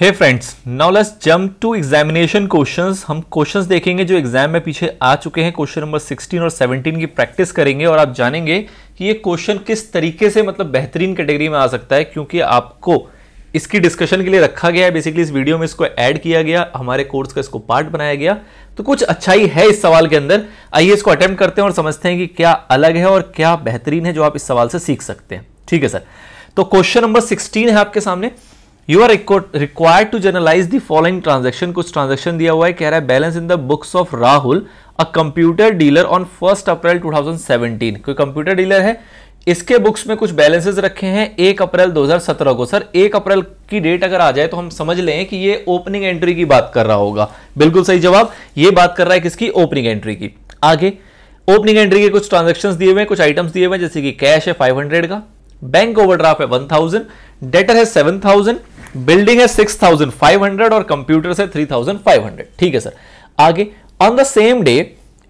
hey friends now let's jump to examination questions हम questions देखेंगे जो एग्जाम में पीछे आ चुके हैं क्वेश्चन नंबर 16 और 17 की प्रैक्टिस करेंगे और आप जानेंगे कि ये क्वेश्चन किस तरीके से मतलब बेहतरीन कैटेगरी में आ सकता है क्योंकि आपको इसकी डिस्कशन के लिए रखा गया है बेसिकली इस वीडियो में इसको ऐड किया गया हमारे कोर्स का इसको पार्ट बनाया गया तो कुछ अच्छाई है इस सवाल के अंदर आइए इसको अटैम्प्ट करते हैं और समझते हैं कि क्या अलग है और क्या बेहतरीन है जो आप इस सवाल से सीख सकते हैं ठीक है सर तो क्वेश्चन नंबर सिक्सटीन है आपके सामने you are required to journalise the following transaction कुछ ट्रांजेक्शन दिया हुआ है कह रहा है balance in the books of Rahul a computer dealer on first April 2017 कोई कंप्यूटर डीलर है इसके बुक्स में कुछ बैलेंसेस रखे हैं एक अप्रैल 2017 को सर एक अप्रैल की डेट अगर आ जाए तो हम समझ लें कि ये ओपनिंग एंट्री की बात कर रहा होगा बिल्कुल सही जवाब ये बात कर रहा है किसकी ओपनिंग एंट्री की आगे ओपनिंग एंट्री के कुछ ट्रांजेक्शन दिए हुए हैं कुछ आइटम्स दिए हुए हैं जैसे कि कैश है हंड्रेड का बैंक ओवरड्राफ्ट है थाउजेंड डेटर है सेवन थाउजेंड बिल्डिंग है 6500 और कंप्यूटर से 3500 ठीक है सर आगे ऑन द सेम डे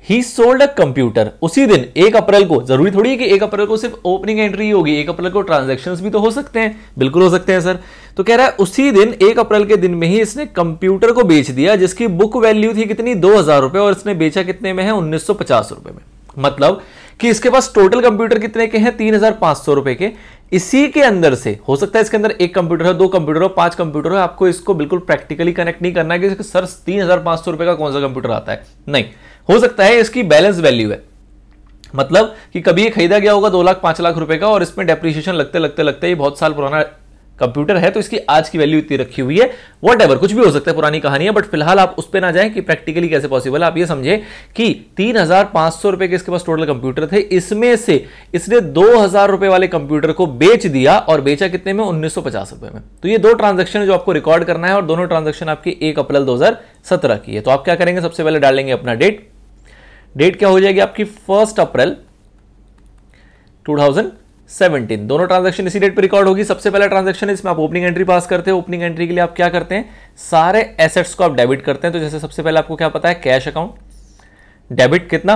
ही सोल्ड अ कंप्यूटर उसी दिन एक अप्रैल को जरूरी थोड़ी है कि एक अप्रैल को सिर्फ ओपनिंग एंट्री होगी एक अप्रैल को ट्रांजेक्शन भी तो हो सकते हैं बिल्कुल हो सकते हैं सर तो कह रहा है उसी दिन एक अप्रैल के दिन में ही इसने कंप्यूटर को बेच दिया जिसकी बुक वैल्यू थी कितनी दो हजार रुपए और इसने बेचा कितने में है उन्नीस रुपए में मतलब कि इसके पास टोटल कंप्यूटर कितने के हैं तीन हजार पांच सौ रुपए के इसी के अंदर से हो सकता है इसके अंदर एक कंप्यूटर है दो कंप्यूटर हो पांच कंप्यूटर हो आपको इसको बिल्कुल प्रैक्टिकली कनेक्ट नहीं करना है कि सर तीन हजार पांच सौ रुपए का कौन सा कंप्यूटर आता है नहीं हो सकता है इसकी बैलेंस वैल्यू है मतलब कि कभी ये खरीदा गया होगा दो लाख पांच लाख रुपए का और इसमें डेप्रिसिएशन लगते लगते लगते ही बहुत साल पुराना कंप्यूटर है तो इसकी आज की वैल्यू इतनी रखी हुई है वट कुछ भी हो सकता है पुरानी कहानी है बट फिलहाल आप उस पर ना जाएं कि प्रैक्टिकली कैसे पॉसिबल है आप ये समझे कि तीन हजार पांच सौ रुपए के इसके पास टोटल कंप्यूटर थे इसमें से इसने दो हजार रुपए वाले कंप्यूटर को बेच दिया और बेचा कितने में उन्नीस सौ पचास रुपए में तो ये दो ट्रांजेक्शन जो आपको रिकॉर्ड करना है और दोनों ट्रांजेक्शन आपकी एक अप्रैल दो हजार सत्रह की है तो आप क्या करेंगे सबसे पहले डालेंगे अपना डेट डेट क्या हो जाएगी आपकी first April two thousand seventeen दोनों ट्रांजेक्शन इसी डेट पर रिकॉर्ड होगी सबसे पहला ट्रांजेक्शन इसमें आप ओपनिंग एंट्री पास करते हैं ओपनिंग एंट्री के लिए आप क्या करते हैं सारे एसेट्स को आप डेबिट करते हैं तो जैसे सबसे पहले आपको क्या पता है कैश अकाउंट डेबिट कितना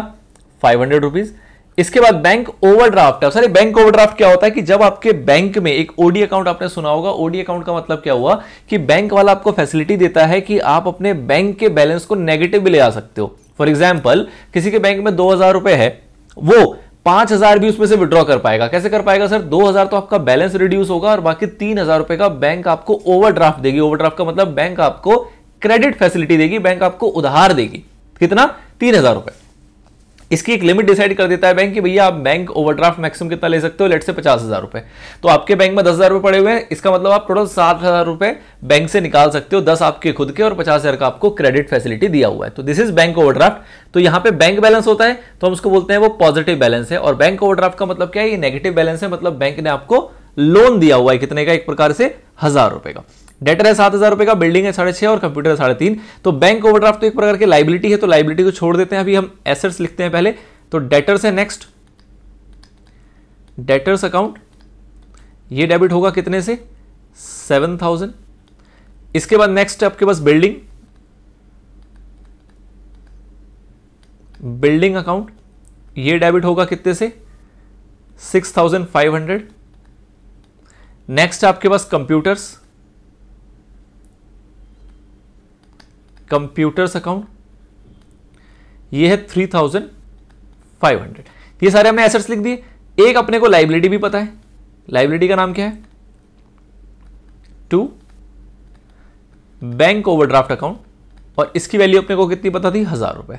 फाइव हंड्रेड रुपीज इसके बाद बैंक ओवरड्राफ्ट है सॉरी बैंक ओवरड्राफ्ट क्या होता है कि जब आपके बैंक में एक ओडी अकाउंट आपने सुना होगा ओडी अकाउंट का मतलब क्या हुआ कि बैंक वाला आपको फैसिलिटी देता है कि आप अपने बैंक के बैलेंस को नेगेटिव भी ले आ सकते हो फॉर एग्जाम्पल किसी के बैंक में दो हजार रुपए है वो पांच हजार भी उसमें से विड्रॉ कर पाएगा कैसे कर पाएगा सर दो हजार तो आपका बैलेंस रिड्यूस होगा और बाकी तीन हजार रुपए का बैंक आपको ओवरड्राफ्ट देगी ओवरड्राफ्ट का मतलब बैंक आपको क्रेडिट फैसिलिटी देगी बैंक आपको उधार देगी कितना तीन हजार रुपए इसकी एक लिमिट डिसाइड कर देता है बैंक कि भैया आप बैंक ओवरड्राफ्ट मैक्सिमम कितना ले सकते हो लेट से पचास हज़ार रुपए तो आपके बैंक में दस हज़ार रुपए पड़े हुए हैं इसका मतलब आप टोटल सात हज़ार रुपए बैंक से निकाल सकते हो दस आपके खुद के और पचास हज़ार का आपको क्रेडिट फैसिलिटी दिया हुआ है तो दिस इज बैंक ओवरड्राफ्ट तो यहां पे बैंक बैलेंस होता है तो हम उसको बोलते हैं वो पॉजिटिव बैलेंस है और बैंक ओवरड्राफ्ट का मतलब क्या है ये नेगेटिव बैलेंस है मतलब बैंक ने आपको लोन दिया हुआ है कितने का एक प्रकार से हज़ार रुपए का डेटर है सात हज़ार रुपए का बिल्डिंग है साढ़े छह और कंप्यूटर है साढ़े तीन तो बैंक ओवरड्राफ्ट तो एक प्रकार की लाइबिलिटी है तो लाइबिलिटी को छोड़ देते हैं अभी हम एसेट्स लिखते हैं पहले तो डेटर्स है नेक्स्ट डेटर्स अकाउंट ये डेबिट होगा कितने से सेवन थाउजेंड इसके बाद नेक्स्ट आपके पास बिल्डिंग बिल्डिंग अकाउंट ये डेबिट होगा कितने से six thousand five hundred next आपके पास कंप्यूटर्स कंप्यूटर्स अकाउंट ये है थ्री थाउजेंड फाइव हंड्रेड ये सारे हमने एसेट्स लिख दिए एक अपने को लाइबिलिटी भी पता है लाइबिलिटी का नाम क्या है टू बैंक ओवरड्राफ्ट अकाउंट और इसकी वैल्यू अपने को कितनी पता थी हजार रुपए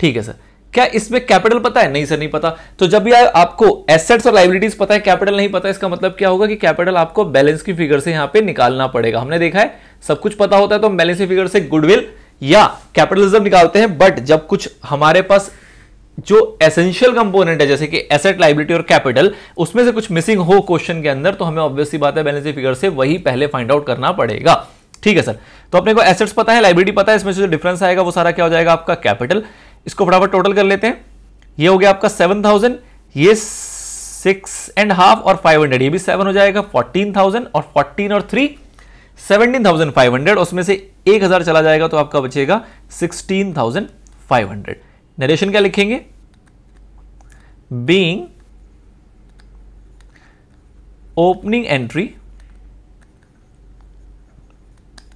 ठीक है सर क्या इसमें कैपिटल पता है नहीं सर नहीं पता तो जब भी आपको एसेट्स और लाइबिलिटीज पता है कैपिटल नहीं पता इसका मतलब क्या होगा कि कैपिटल आपको बैलेंस की फिगर से यहां पे निकालना पड़ेगा हमने देखा है सब कुछ पता होता है तो हम बैलेंस की फिगर से गुडविल या कैपिटलिज्म निकालते हैं बट जब कुछ हमारे पास जो एसेंशियल कंपोनेंट है जैसे कि एसेट लाइबिलिटी और कैपिटल उसमें से कुछ मिसिंग हो क्वेश्चन के अंदर तो हमें ऑब्वियसली बात है बैलेंसिंग फिगर से वही पहले फाइंड आउट करना पड़ेगा ठीक है सर तो अपने को एसेट्स पता है लाइबिलिटी पता है इसमें से जो डिफरेंस आएगा वो सारा क्या हो जाएगा आपका कैपिटल इसको फटाफट टोटल कर लेते हैं ये हो गया आपका सेवन थाउजेंड ये सिक्स एंड हाफ और फाइव हंड्रेड ये भी सेवन हो जाएगा फोर्टीन थाउजेंड और फोर्टीन और थ्री 17,500 थाउजेंड फाइव हंड्रेड उसमें से एक हजार चला जाएगा तो आपका बचेगा sixteen thousand five hundred narration क्या लिखेंगे बींग ओपनिंग एंट्री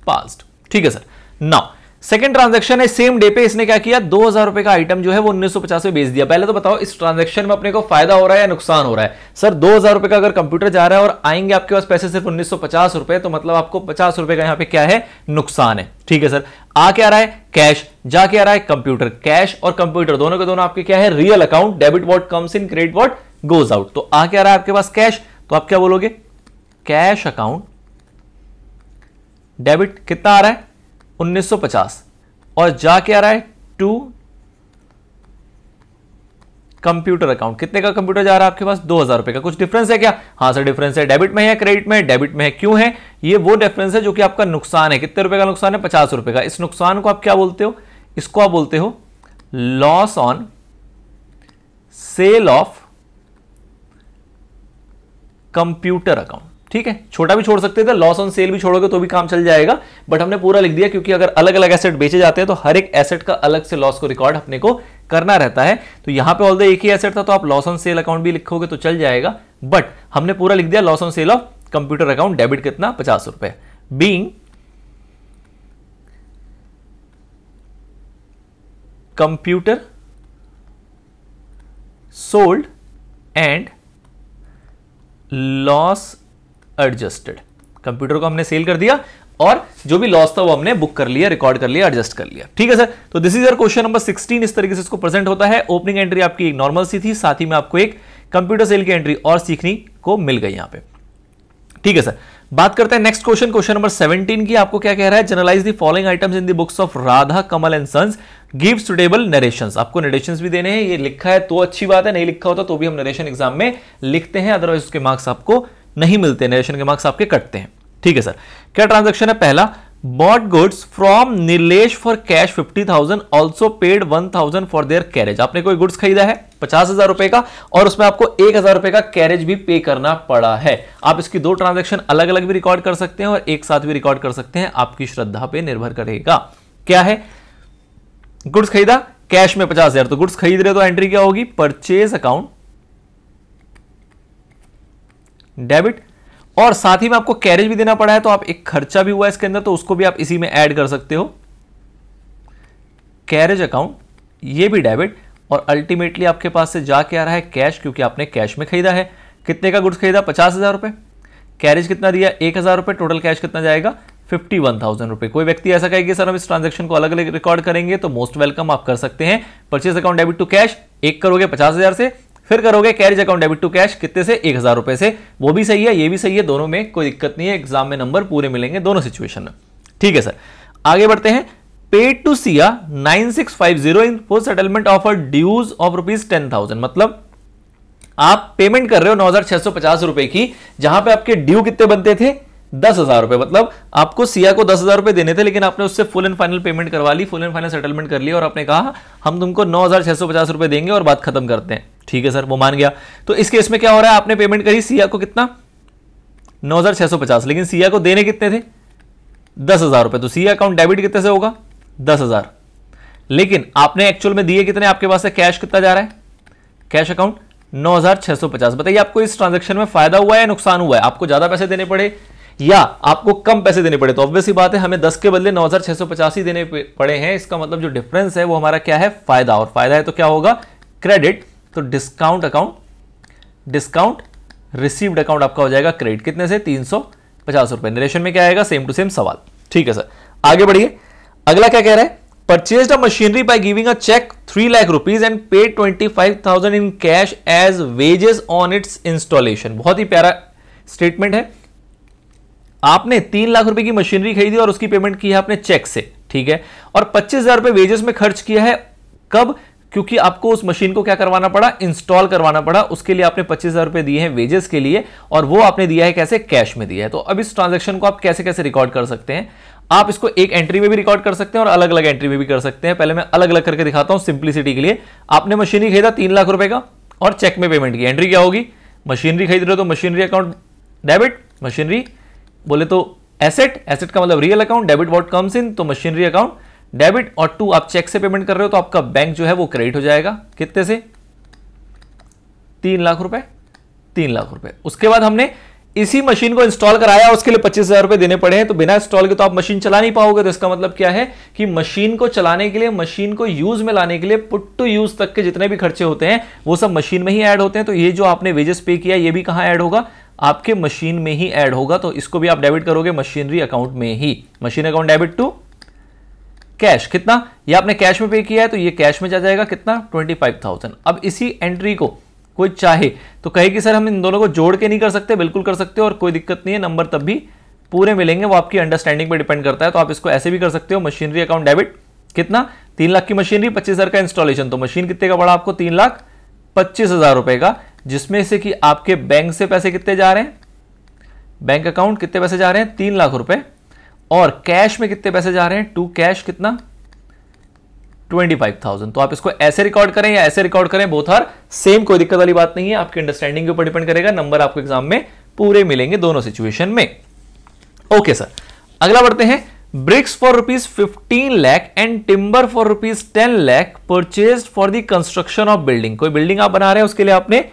पास्ट ठीक है सर नाउ सेकंड ट्रांजेक्शन है सेम डे पे इसने क्या किया दो हजार रुपए का आइटम जो है वो उन्नीस में बेच दिया पहले तो बताओ इस ट्रांजेक्शन में अपने को फायदा हो रहा है या नुकसान हो रहा है सर दो हजार रुपए का अगर कंप्यूटर जा रहा है और आएंगे आपके पास पैसे सिर्फ उन्नीस रुपए तो मतलब आपको पचास रुपए का यहां पर क्या है नुकसान है ठीक है सर आ क्या रहा है कैश जा क्या रहा है कंप्यूटर कैश और कंप्यूटर दोनों के दोनों आपके क्या है real account debit what comes in credit what goes out तो आ क्या रहा है आपके पास कैश तो आप क्या बोलोगे कैश अकाउंट डेबिट कितना आ रहा है 1950 और जा क्या रहा है टू कंप्यूटर अकाउंट कितने का कंप्यूटर जा रहा है आपके पास दो हजार रुपए का कुछ डिफरेंस है क्या हाँ सर डिफरेंस है डेबिट में है क्रेडिट में डेबिट में है क्यों है ये वो डिफरेंस है जो कि आपका नुकसान है कितने रुपए का नुकसान है पचास रुपए का इस नुकसान को आप क्या बोलते हो इसको आप बोलते हो loss on sale of computer account ठीक है छोटा भी छोड़ सकते थे लॉस ऑन सेल भी छोड़ोगे तो भी काम चल जाएगा बट हमने पूरा लिख दिया क्योंकि अगर अलग अलग एसेट बेचे जाते हैं तो हर एक एसेट का अलग से लॉस को रिकॉर्ड अपने को करना रहता है तो यहां पे ऑल द एक ही एसेट था तो आप लॉस ऑन सेल अकाउंट भी लिखोगे तो चल जाएगा बट हमने पूरा लिख दिया loss on sale of computer account debit कितना पचास रुपए being computer sold and loss adjusted computer को हमने सेल कर दिया और जो भी लॉस था वो हमने बुक कर लिया रिकॉर्ड कर लिया एडजस्ट कर लिया ठीक है सर तो दिस इज क्वेश्चन नंबर 16 इस तरीके से इसको प्रेजेंट होता है ओपनिंग एंट्री आपकी एक नॉर्मल सी थी साथ ही में आपको एक कंप्यूटर सेल की एंट्री और सीखने को मिल गई यहां पे ठीक है सर बात करते हैं नेक्स्ट क्वेश्चन क्वेश्चन नंबर 17 की आपको क्या कह रहा है journalise the following items in the books of Radha Kamal and sons give suitable narration आपको नरेशन भी देने हैं ये लिखा है तो अच्छी बात है नहीं लिखा होता तो भी हम नरेशन एग्जाम में लिखते हैं अदरवाइज उसके मार्क्स आपको नहीं मिलते नरेशन के मार्क्स आपके कटते हैं ठीक है सर क्या ट्रांजेक्शन है पहला bought goods from Nilesh for cash fifty thousand also paid one thousand for their carriage आपने कोई गुड्स खरीदा है पचास हजार रुपए का और उसमें आपको एक हजार रुपए का कैरेज भी पे करना पड़ा है आप इसकी दो ट्रांजेक्शन अलग अलग भी रिकॉर्ड कर सकते हैं और एक साथ भी रिकॉर्ड कर सकते हैं आपकी श्रद्धा पे निर्भर करेगा क्या है गुड्स खरीदा कैश में पचास हजार तो गुड्स खरीद रहे तो एंट्री क्या होगी परचेज अकाउंट डेबिट और साथ ही में आपको कैरेज भी देना पड़ा है तो आप एक खर्चा भी हुआ इसके अंदर तो उसको भी आप इसी में ऐड कर सकते हो कैरेज अकाउंट ये भी डेबिट और अल्टीमेटली आपके पास से जा के आ रहा है कैश क्योंकि आपने कैश में खरीदा है कितने का गुड्स खरीदा पचास हज़ार रुपए कैरेज कितना दिया एक हज़ार रुपये टोटल कैश कितना जाएगा फिफ्टी वन थाउजेंड रुपये कोई व्यक्ति ऐसा कहेगी सर हम इस ट्रांजेक्शन को अलग अलग रिकॉर्ड करेंगे तो मोस्ट वेलकम आप कर सकते हैं purchase account debit to cash एक करोगे पचास हज़ार से फिर करोगे carriage account debit to cash कितने से एक हजार रुपए से वो भी सही है ये भी सही है दोनों में कोई दिक्कत नहीं है एग्जाम में नंबर पूरे मिलेंगे दोनों सिचुएशन में ठीक है सर आगे बढ़ते हैं paid to Siya zero in for settlement offer dues of rupees ten thousand मतलब आप पेमेंट कर रहे हो नौ हजार छह सौ पचास रुपए की जहां पे आपके ड्यू कितने बनते थे दस हजार रुपए मतलब आपको सिया को दस हजार रुपए देने थे लेकिन आपने उससे फुल एंड फाइनल पेमेंट करवा ली फुल एंड फाइनल सेटलमेंट कर लिया और आपने कहा हम तुमको नौ हजार छह सौ पचास रुपए देंगे और बात खत्म करते हैं ठीक है सर वो मान गया तो इस केस में क्या हो रहा है आपने पेमेंट करी सिया को कितना नौ हज़ार छह सौ पचास लेकिन सिया को देने कितने थे दस हज़ार रुपए तो सिया अकाउंट डेबिट कितने से होगा दस हज़ार लेकिन आपने एक्चुअल में दिए कितने आपके पास से कैश कितना जा रहा है कैश अकाउंट नौ हज़ार छह सौ पचास बताइए आपको इस ट्रांजेक्शन में फ़ायदा हुआ है या नुकसान हुआ है आपको ज़्यादा पैसे देने पड़े या आपको कम पैसे देने पड़े तो ऑब्वियस बात है हमें दस के बदले पचास ही देने पड़े हैं इसका मतलब जो डिफरेंस है वो हमारा क्या है फायदा और फायदा है तो क्या होगा क्रेडिट तो discount account discount received account आपका हो जाएगा क्रेडिट कितने से तीन सौ पचास रुपए निरेशन में क्या आएगा सेम टू सेम सवाल ठीक है सर आगे बढ़िए अगला क्या कह रहा है machinery by giving a cheque three lakh rupees and pay twenty five thousand in cash as wages on its installation बहुत ही प्यारा स्टेटमेंट है आपने तीन लाख रुपए की मशीनरी खरीदी और उसकी पेमेंट की है आपने चेक से ठीक है और पच्चीस हजार रुपए वेजेस में खर्च किया है कब क्योंकि आपको उस मशीन को क्या करवाना पड़ा इंस्टॉल करवाना पड़ा उसके लिए आपने पच्चीस हजार रुपए दिए हैं वेजेस के लिए और वो आपने दिया है कैसे कैश में दिया है तो अब इस ट्रांजेक्शन को आप कैसे कैसे रिकॉर्ड कर सकते हैं आप इसको एक एंट्री में भी रिकॉर्ड कर सकते हैं और अलग अलग एंट्री में भी कर सकते हैं पहले मैं अलग अलग करके दिखाता हूं सिंप्लिसिटी के लिए आपने मशीनरी खरीदा तीन लाख रुपए का और चेक में पेमेंट की एंट्री क्या होगी मशीनरी खरीद रहे हो तो मशीनरी अकाउंट डेबिट मशीनरी बोले तो एसेट एसेट का मतलब real account debit what comes in तो मशीनरी अकाउंट डेबिट और टू आप चेक से पेमेंट कर रहे हो तो आपका बैंक जो है वो क्रेडिट हो जाएगा कितने से तीन लाख रुपए तीन लाख रुपए उसके बाद हमने इसी मशीन को इंस्टॉल कराया उसके लिए पच्चीस हजार रुपए देने पड़े हैं तो बिना इंस्टॉल के तो आप मशीन चला नहीं पाओगे तो इसका मतलब क्या है कि मशीन को चलाने के लिए मशीन को यूज में लाने के लिए पुट टू यूज तक के जितने भी खर्चे होते हैं वो सब मशीन में ही ऐड होते हैं तो ये जो आपने वेजेस पे किया ये भी कहां ऐड होगा आपके मशीन में ही ऐड होगा तो इसको भी आप डेबिट करोगे मशीनरी अकाउंट में ही machine account debit to cash कितना ये आपने कैश में पे किया है तो ये कैश में जा जाएगा कितना ट्वेंटी फाइव थाउजेंड अब इसी एंट्री को कोई चाहे तो कहे कि सर हम इन दोनों को जोड़ के नहीं कर सकते बिल्कुल कर सकते हो और कोई दिक्कत नहीं है नंबर तब भी पूरे मिलेंगे वो आपकी अंडरस्टैंडिंग पे डिपेंड करता है तो आप इसको ऐसे भी कर सकते हो मशीनरी अकाउंट डेबिट कितना तीन लाख की मशीनरी पच्चीस हज़ार का इंस्टॉलेशन तो मशीन कितने का बड़ा आपको तीन लाख पच्चीस हज़ार रुपए का जिसमें से कि आपके बैंक से पैसे कितने जा रहे हैं बैंक अकाउंट कितने पैसे जा रहे हैं तीन लाख रुपए और कैश में कितने पैसे जा रहे हैं टू कैश कितना ट्वेंटी फाइव थाउजेंड तो आप इसको ऐसे रिकॉर्ड करें या ऐसे रिकॉर्ड करें बोथ आर सेम कोई दिक्कत वाली बात नहीं है आपकी अंडरस्टैंडिंग के ऊपर डिपेंड करेगा नंबर आपको एग्जाम में पूरे मिलेंगे दोनों सिचुएशन में ओके सर अगला बढ़ते हैं bricks for rupees fifteen lakh and timber for rupees ten lakh purchase for the construction of building कोई बिल्डिंग आप बना रहे हैं उसके लिए आपने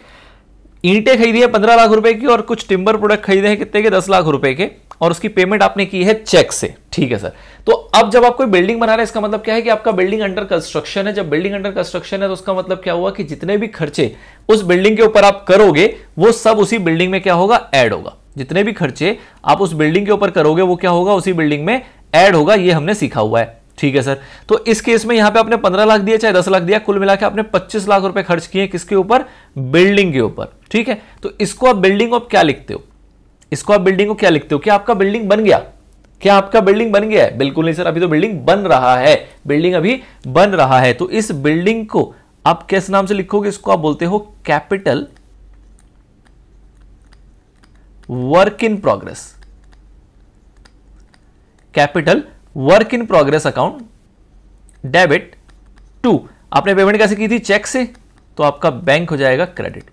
ईंटे खरीदी है पंद्रह लाख रुपए की और कुछ टिम्बर प्रोडक्ट खरीदे हैं कितने के दस लाख रुपए के और उसकी पेमेंट आपने की है चेक से ठीक है सर तो अब जब आप कोई बिल्डिंग बना रहे हैं इसका मतलब क्या है कि आपका बिल्डिंग अंडर कंस्ट्रक्शन है जब बिल्डिंग अंडर कंस्ट्रक्शन है तो उसका मतलब क्या हुआ कि जितने भी खर्चे उस बिल्डिंग के ऊपर आप करोगे वो सब उसी बिल्डिंग में क्या होगा एड होगा जितने भी खर्चे आप उस बिल्डिंग के ऊपर करोगे वो क्या होगा उसी बिल्डिंग में एड होगा ये हमने सीखा हुआ है ठीक है सर तो इस केस में यहां पे आपने 15 लाख दिया चाहे 10 लाख दिया कुल मिला के आपने 25 लाख रुपए खर्च किए किसके ऊपर बिल्डिंग के ऊपर ठीक है तो इसको आप बिल्डिंग ऑफ क्या लिखते हो इसको आप बिल्डिंग को क्या लिखते हो क्या आपका बिल्डिंग बन गया क्या आपका बिल्डिंग बन गया है बिल्कुल नहीं सर अभी तो बिल्डिंग बन रहा है बिल्डिंग अभी बन रहा है तो इस बिल्डिंग को आप किस नाम से लिखोगे इसको आप बोलते हो capital work in progress capital work in progress account debit to आपने पेमेंट कैसे की थी चेक से तो आपका बैंक हो जाएगा क्रेडिट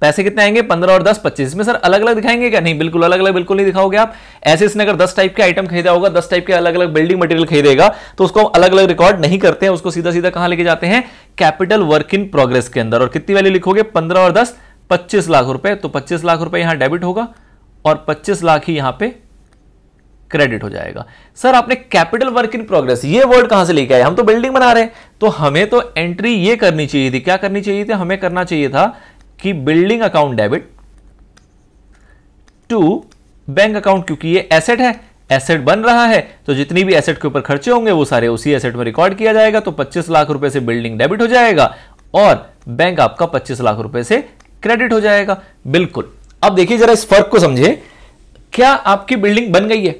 पैसे कितने आएंगे पंद्रह और दस पच्चीस इसमें सर अलग अलग दिखाएंगे क्या नहीं बिल्कुल अलग अलग बिल्कुल नहीं दिखाओगे आप ऐसे इसने अगर दस टाइप के आइटम खरीदा होगा दस टाइप के अलग अलग बिल्डिंग मटेरियल खरीदेगा तो उसको अलग अलग रिकॉर्ड नहीं करते हैं उसको सीधा सीधा कहां लेके जाते हैं कैपिटल वर्क इन प्रोग्रेस के अंदर और कितनी वैल्यू लिखोगे पंद्रह और दस पच्चीस लाख रुपए तो पच्चीस लाख रुपए यहां डेबिट होगा और पच्चीस लाख ही यहां पर क्रेडिट हो जाएगा सर आपने कैपिटल वर्क इन प्रोग्रेस ये वर्ड कहां से लेके आए हम तो बिल्डिंग बना रहे हैं तो हमें तो एंट्री ये करनी चाहिए थी क्या करनी चाहिए थी हमें करना चाहिए था कि building account debit to bank account क्योंकि ये एसेट है एसेट बन रहा है तो जितनी भी एसेट के ऊपर खर्चे होंगे वो सारे उसी एसेट में रिकॉर्ड किया जाएगा तो 25 लाख रुपए से बिल्डिंग डेबिट हो जाएगा और बैंक आपका 25 लाख रुपए से क्रेडिट हो जाएगा बिल्कुल अब देखिए जरा इस फर्क को समझे क्या आपकी बिल्डिंग बन गई है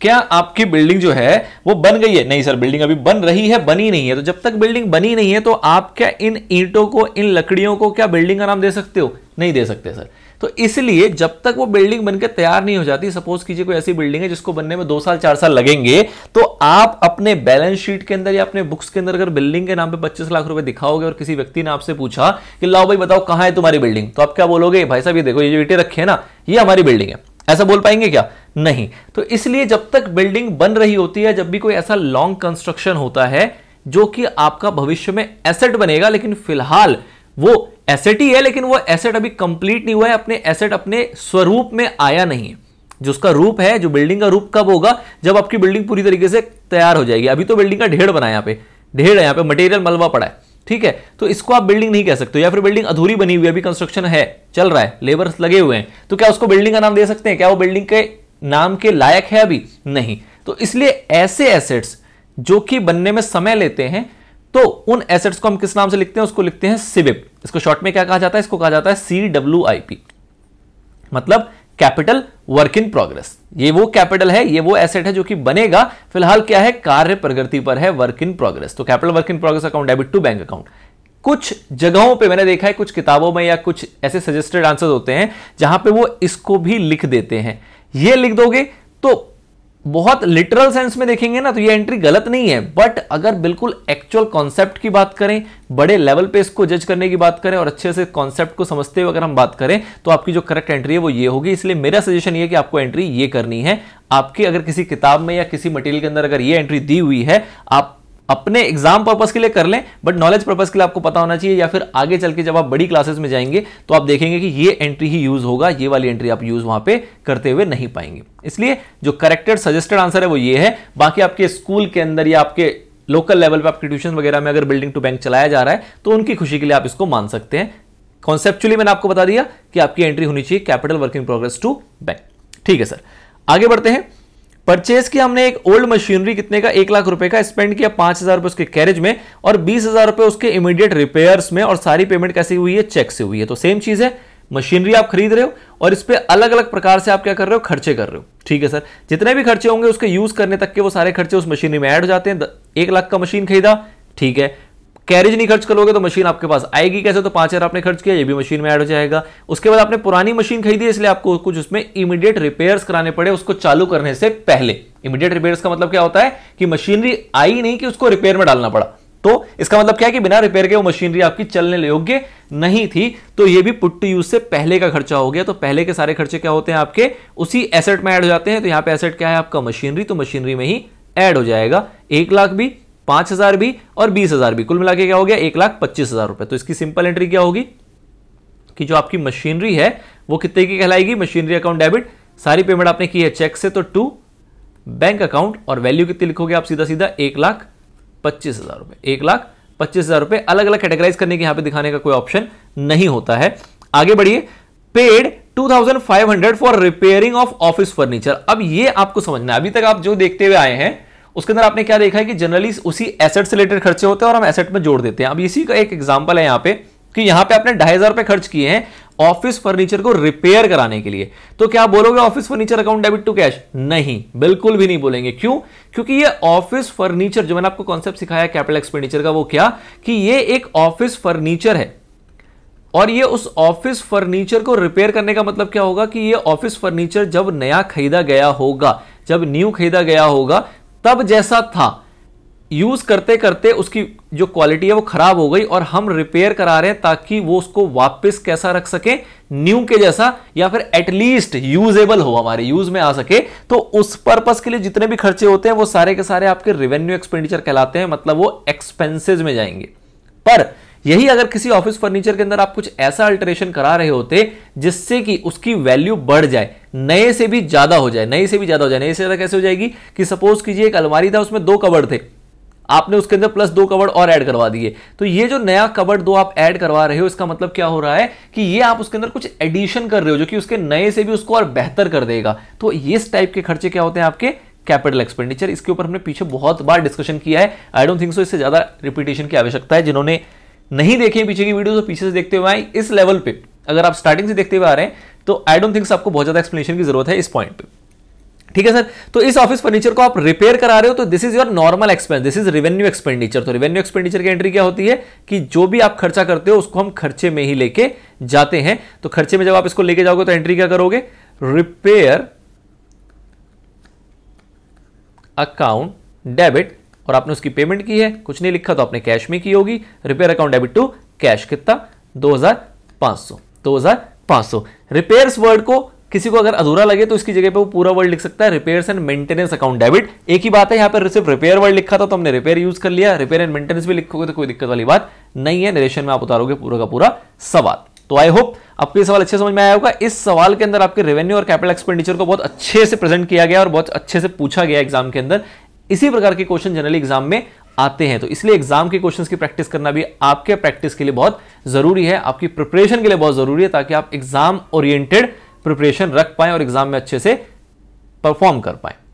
क्या आपकी बिल्डिंग जो है वो बन गई है नहीं सर बिल्डिंग अभी बन रही है बनी नहीं है तो जब तक बिल्डिंग बनी नहीं है तो आप क्या इन ईंटों को इन लकड़ियों को क्या बिल्डिंग का नाम दे सकते हो नहीं दे सकते सर तो इसलिए जब तक वो बिल्डिंग बनकर तैयार नहीं हो जाती सपोज कीजिए कोई ऐसी बिल्डिंग है जिसको बनने में दो साल चार साल लगेंगे तो आप अपने बैलेंस शीट के अंदर या अपने बुक्स के अंदर अगर बिल्डिंग के नाम पे 25 लाख रुपए दिखाओगे और किसी व्यक्ति ने आपसे पूछा कि लाओ भाई बताओ कहां है तुम्हारी बिल्डिंग तो आप क्या बोलोगे भाई साहब ये देखो ये जो ईटे रखे हैं ना ये हमारी बिल्डिंग है ऐसा बोल पाएंगे क्या नहीं तो इसलिए जब तक बिल्डिंग बन रही होती है जब भी कोई ऐसा लॉन्ग कंस्ट्रक्शन होता है जो कि आपका भविष्य में एसेट बनेगा लेकिन फिलहाल वो एसेट ही है लेकिन वो एसेट अभी कंप्लीट नहीं हुआ है अपने एसेट अपने स्वरूप में आया नहीं जो उसका रूप है जो बिल्डिंग का रूप कब होगा जब आपकी बिल्डिंग पूरी तरीके से तैयार हो जाएगी अभी तो बिल्डिंग का ढेर बना है यहाँ पे ढेर है यहाँ पे मटेरियल मलबा पड़ा है ठीक है तो इसको आप बिल्डिंग नहीं कह सकते या फिर बिल्डिंग अधूरी बनी हुई है अभी कंस्ट्रक्शन है चल रहा है लेबर लगे हुए हैं तो क्या उसको बिल्डिंग का नाम दे सकते हैं क्या वो बिल्डिंग के नाम के लायक है अभी नहीं तो इसलिए ऐसे एसेट्स जो कि बनने में समय लेते हैं तो उन एसेट्स को हम किस नाम से लिखते हैं उसको लिखते हैं सिविप इसको शॉर्ट में क्या कहा जाता है इसको कहा जाता है सी डब्ल्यू आई पी मतलब कैपिटल वर्क इन प्रोग्रेस ये वो कैपिटल है ये वो एसेट है जो कि बनेगा फिलहाल क्या है कार्य प्रगति पर है वर्क इन प्रोग्रेस तो capital work in progress account debit to bank account कुछ जगहों पे मैंने देखा है कुछ किताबों में या कुछ ऐसे सजेस्टेड आंसर होते हैं जहां पे वो इसको भी लिख देते हैं ये लिख दोगे तो बहुत लिटरल सेंस में देखेंगे ना तो ये एंट्री गलत नहीं है बट अगर बिल्कुल एक्चुअल कॉन्सेप्ट की बात करें बड़े लेवल पे इसको जज करने की बात करें और अच्छे से कॉन्सेप्ट को समझते हुए अगर हम बात करें तो आपकी जो करेक्ट एंट्री है वो ये होगी इसलिए मेरा सजेशन ये कि आपको एंट्री ये करनी है आपकी अगर किसी किताब में या किसी मटेरियल के अंदर अगर ये एंट्री दी हुई है आप अपने एग्जाम पर्पज के लिए कर लें बट नॉलेज पर्पज के लिए आपको पता होना चाहिए या फिर आगे चल के जब आप बड़ी क्लासेस में जाएंगे तो आप देखेंगे कि ये एंट्री ही यूज होगा ये वाली एंट्री आप यूज वहां पे करते हुए नहीं पाएंगे इसलिए जो करेक्टेड सजेस्टेड आंसर है वो ये है बाकी आपके स्कूल के अंदर या आपके लोकल लेवल पर आपके ट्यूशन वगैरह में अगर बिल्डिंग टू बैंक चलाया जा रहा है तो उनकी खुशी के लिए आप इसको मान सकते हैं कॉन्सेप्चुअली मैंने आपको बता दिया कि आपकी एंट्री होनी चाहिए capital working progress to bank ठीक है सर आगे बढ़ते हैं परचेज किया हमने एक ओल्ड मशीनरी कितने का एक लाख रुपए का स्पेंड किया पांच हजार रुपए उसके कैरेज में और बीस हजार रुपए उसके इमीडिएट रिपेयर्स में और सारी पेमेंट कैसे हुई है चेक से हुई है तो सेम चीज है मशीनरी आप खरीद रहे हो और इस पर अलग अलग प्रकार से आप क्या कर रहे हो खर्चे कर रहे हो ठीक है सर जितने भी खर्चे होंगे उसके यूज करने तक के वो सारे खर्चे उस मशीनरी में ऐड हो जाते हैं एक लाख का मशीन खरीदा ठीक है कैरेज नहीं खर्च करोगे तो मशीन आपके पास आएगी कैसे तो पांच हजार आपने खर्च किया ये भी मशीन में ऐड हो जाएगा उसके बाद आपने पुरानी मशीन खरीदी इसलिए आपको कुछ उसमें इमीडिएट रिपेयर्स कराने पड़े उसको चालू करने से पहले इमीडिएट रिपेयर्स का मतलब क्या होता है कि मशीनरी आई नहीं कि उसको रिपेयर में डालना पड़ा तो इसका मतलब क्या है कि बिना रिपेयर के वो मशीनरी आपकी चलने योग्य नहीं थी तो ये भी पुट टू यूज से पहले का खर्चा हो गया तो पहले के सारे खर्चे क्या होते हैं आपके उसी एसेट में ऐड हो जाते हैं तो यहां पे एसेट क्या है आपका मशीनरी तो मशीनरी में ही ऐड हो जाएगा एक लाख भी पांच हजार भी और बीस हजार भी कुल मिला के क्या हो गया एक लाख पच्चीस हजार रुपए तो इसकी सिंपल एंट्री क्या होगी कि जो आपकी मशीनरी है वो कितने की कहलाएगी मशीनरी अकाउंट डेबिट सारी पेमेंट आपने की है चेक से तो टू बैंक अकाउंट और वैल्यू कितनी लिखोगे आप सीधा सीधा एक लाख पच्चीस हजार रुपए एक लाख पच्चीस हजार रुपए अलग अलग कैटेगराइज करने के यहां पे दिखाने का कोई ऑप्शन नहीं होता है आगे बढ़िए paid 2500 for repairing of office furniture अब ये आपको समझना है अभी तक आप जो देखते हुए आए हैं उसके अंदर आपने क्या देखा है कि जनरली उसी एसेट से रिलेटेड खर्चे होते हैं और हम एसेट में जोड़ देते हैं अब इसी का एक एग्जाम्पल है यहाँ पे कि यहाँ पे आपने ढाई हजार खर्च किए हैं ऑफिस फर्नीचर को रिपेयर कराने के लिए तो क्या बोलोगे office furniture account debit to cash नहीं बिल्कुल भी नहीं बोलेंगे क्यों क्योंकि ये ऑफिस फर्नीचर जो मैंने आपको कॉन्सेप्ट सिखाया कैपिटल एक्सपेंडिचर का वो क्या कि ये एक ऑफिस फर्नीचर है और ये उस ऑफिस फर्नीचर को रिपेयर करने का मतलब क्या होगा कि ये ऑफिस फर्नीचर जब नया खरीदा गया होगा जब न्यू खरीदा गया होगा तब जैसा था यूज करते करते उसकी जो क्वालिटी है वो खराब हो गई और हम रिपेयर करा रहे हैं ताकि वो उसको वापस कैसा रख सके न्यू के जैसा या फिर एटलीस्ट यूजेबल हो हमारे यूज में आ सके तो उस पर्पज के लिए जितने भी खर्चे होते हैं वो सारे के सारे आपके रेवेन्यू एक्सपेंडिचर कहलाते हैं मतलब वो एक्सपेंसेस में जाएंगे पर यही अगर किसी ऑफिस फर्नीचर के अंदर आप कुछ ऐसा अल्टरेशन करा रहे होते जिससे कि उसकी वैल्यू बढ़ जाए नए से भी ज़्यादा हो जाए नए से भी ज़्यादा हो जाए नए से ज़्यादा कैसे हो जाएगी कि सपोज कीजिए एक अलमारी था उसमें दो कवर थे आपने उसके अंदर प्लस दो कवर और ऐड करवा दिए तो ये जो नया कवर दो आप ऐड करवा रहे हो इसका मतलब क्या हो रहा है कि ये आप उसके अंदर कुछ एडिशन कर रहे हो जो कि उसके नए से भी उसको और बेहतर कर देगा तो इस टाइप के खर्चे क्या होते हैं आपके कैपिटल एक्सपेंडिचर इसके ऊपर हमने पीछे बहुत बार डिस्कशन किया है आई डोंट थिंक सो इससे ज़्यादा रिपीटेशन की आवश्यकता है जिन्होंने नहीं देखे पीछे की वीडियो तो पीछे से देखते हुए आए इस लेवल पे अगर आप स्टार्टिंग से देखते हुए आ रहे हैं तो आई डोंट थिंक आपको बहुत ज़्यादा एक्सप्लेनेशन की जरूरत है इस पॉइंट ठीक है सर तो इस ऑफिस फर्नीचर को आप रिपेयर करा रहे हो तो this is your normal expense this is revenue expenditure तो रेवेन्यू एक्सपेंडिचर की एंट्री क्या होती है कि जो भी आप खर्चा करते हो उसको हम खर्चे में ही लेके जाते हैं तो खर्चे में जब आप इसको लेके जाओगे तो एंट्री क्या करोगे रिपेयर अकाउंट डेबिट और आपने उसकी पेमेंट की है कुछ नहीं लिखा तो आपने कैश में की होगी repair account debit to cash कितना दो हजार पांच सौ दो हजार पांच सौ रिपेयर्स वर्ड को किसी को अगर अधूरा लगे तो इसकी जगह पे वो पूरा वर्ड लिख सकता है repairs and maintenance account debit एक ही बात है यहां पर सिर्फ रिपेयर वर्ड लिखा था तो हमने रिपेयर यूज कर लिया रिपेयर एंड मेंटेनेंस भी लिखोगे तो कोई दिक्कत वाली बात नहीं है निरेशन में आप उतारोगे पूरा का पूरा सवाल तो आई होप आपको सवाल अच्छे समझ में आया होगा इस सवाल के अंदर आपके रेवेन्यू और कैपिटल एक्सपेंडिचर को बहुत अच्छे से प्रेजेंट किया गया और बहुत अच्छे से पूछा गया एग्जाम के अंदर इसी प्रकार के क्वेश्चन जनरली एग्जाम में आते हैं तो इसलिए एग्जाम के क्वेश्चंस की प्रैक्टिस करना भी आपके प्रैक्टिस के लिए बहुत जरूरी है आपकी प्रिपरेशन के लिए बहुत जरूरी है ताकि आप एग्जाम ओरिएंटेड प्रिपरेशन रख पाएं और एग्जाम में अच्छे से परफॉर्म कर पाएं